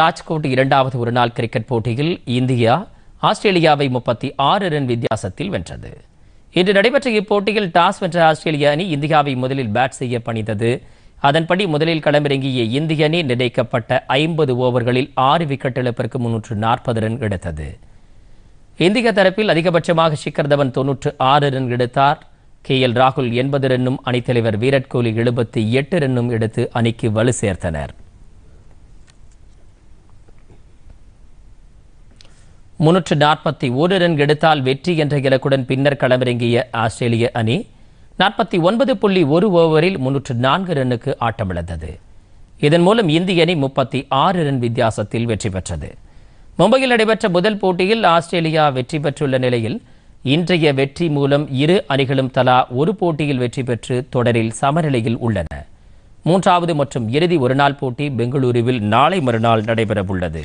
ராஜ்கோட் இரண்டாவது ஒருநாள் கிரிக்கெட் போட்டியில் இந்தியா ஆஸ்திரேலியாவை முப்பத்தி ஆறு ரன் வித்தியாசத்தில் வென்றது இன்று நடைபெற்ற இப்போட்டியில் டாஸ் வென்ற ஆஸ்திரேலிய அணி இந்தியாவை முதலில் பேட் செய்ய பணித்தது அதன்படி முதலில் களமிறங்கிய இந்திய அணி நிர்ணயிக்கப்பட்ட ஐம்பது ஓவர்களில் ஆறு விக்கெட் இழப்பிற்கு முன்னூற்று நாற்பது ரன் எடுத்தது இந்திய தரப்பில் அதிகபட்சமாக ஷிக்கர் தவன் தொன்னூற்று ஆறு ரன் எடுத்தார் கே எல் ராகுல் எண்பது ரன்னும் அணித்தலைவர் விராட் கோலி எழுபத்தி எட்டு ரன்னும் எடுத்து அணிக்கு வலு சேர்த்தனர் முன்னூற்று நாற்பத்தி ஒரு ரன் எடுத்தால் வெற்றி என்ற இலக்குடன் பின்னர் களமிறங்கிய ஆஸ்திரேலிய அணி நாற்பத்தி ஒன்பது புள்ளி ஒரு ஓவரில் முன்னூற்று நான்கு ரன்னுக்கு ஆட்டமிழந்தது இதன் மூலம் இந்திய அணி முப்பத்தி ஆறு ரன் வித்தியாசத்தில் வெற்றி பெற்றது மும்பையில் நடைபெற்ற முதல் போட்டியில் ஆஸ்திரேலியா வெற்றி பெற்றுள்ள நிலையில் இன்றைய வெற்றி மூலம் இரு அணிகளும் தலா ஒரு போட்டியில் வெற்றி பெற்று தொடரில் சமநிலையில் உள்ளன மூன்றாவது மற்றும் இறுதி ஒருநாள் போட்டி பெங்களூருவில் நாளை மறுநாள் நடைபெறவுள்ளது